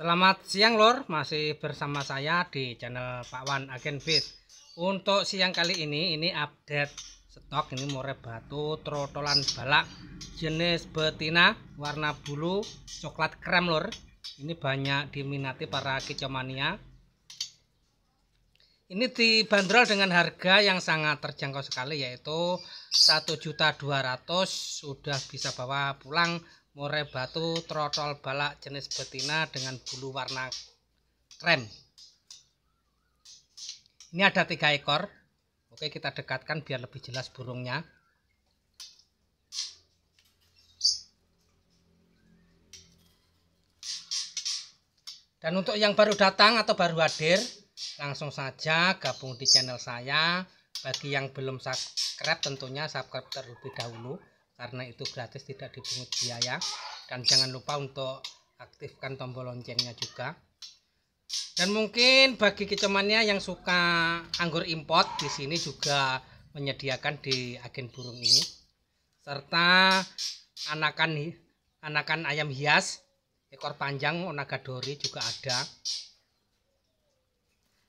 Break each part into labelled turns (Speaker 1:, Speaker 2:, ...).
Speaker 1: Selamat siang lor, masih bersama saya di channel Pak Wan Agen Fit. Untuk siang kali ini, ini update stok ini murai batu trotolan balak jenis betina warna bulu coklat krem lor. Ini banyak diminati para kicomania. Ini dibanderol dengan harga yang sangat terjangkau sekali yaitu 1.200 sudah bisa bawa pulang murai batu trotol balak jenis betina dengan bulu warna krem ini ada tiga ekor oke kita dekatkan biar lebih jelas burungnya dan untuk yang baru datang atau baru hadir langsung saja gabung di channel saya bagi yang belum subscribe tentunya subscribe terlebih dahulu karena itu gratis tidak dipungut biaya dan jangan lupa untuk aktifkan tombol loncengnya juga dan mungkin bagi kecemannya yang suka anggur import di sini juga menyediakan di agen burung ini serta anakan anakan ayam hias ekor panjang onagadori juga ada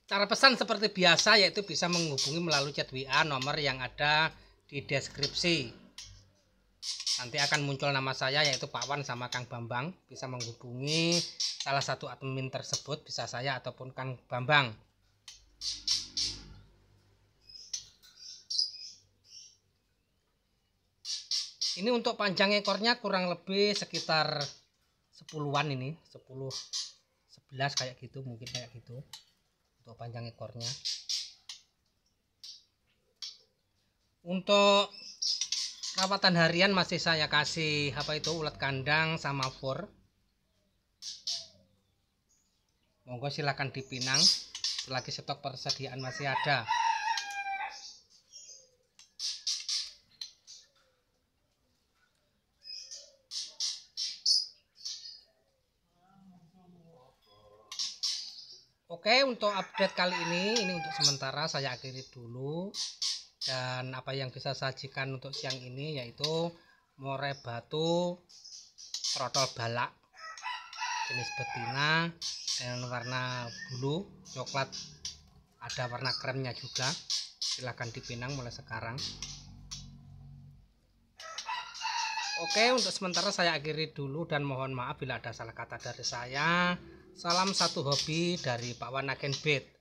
Speaker 1: cara pesan seperti biasa yaitu bisa menghubungi melalui chat WA nomor yang ada di deskripsi nanti akan muncul nama saya yaitu Pak Wan sama Kang Bambang bisa menghubungi salah satu admin tersebut bisa saya ataupun Kang Bambang ini untuk panjang ekornya kurang lebih sekitar 10-an ini 10 sebelas kayak gitu mungkin kayak gitu untuk panjang ekornya untuk rawatan harian masih saya kasih apa itu ulat kandang sama for monggo silahkan dipinang Lagi stok persediaan masih ada Oke untuk update kali ini ini untuk sementara saya akhiri dulu dan apa yang bisa sajikan untuk siang ini yaitu more batu trotol balak jenis betina dengan warna bulu coklat ada warna kremnya juga silahkan dipinang mulai sekarang oke untuk sementara saya akhiri dulu dan mohon maaf bila ada salah kata dari saya salam satu hobi dari Pak Wanaken Bed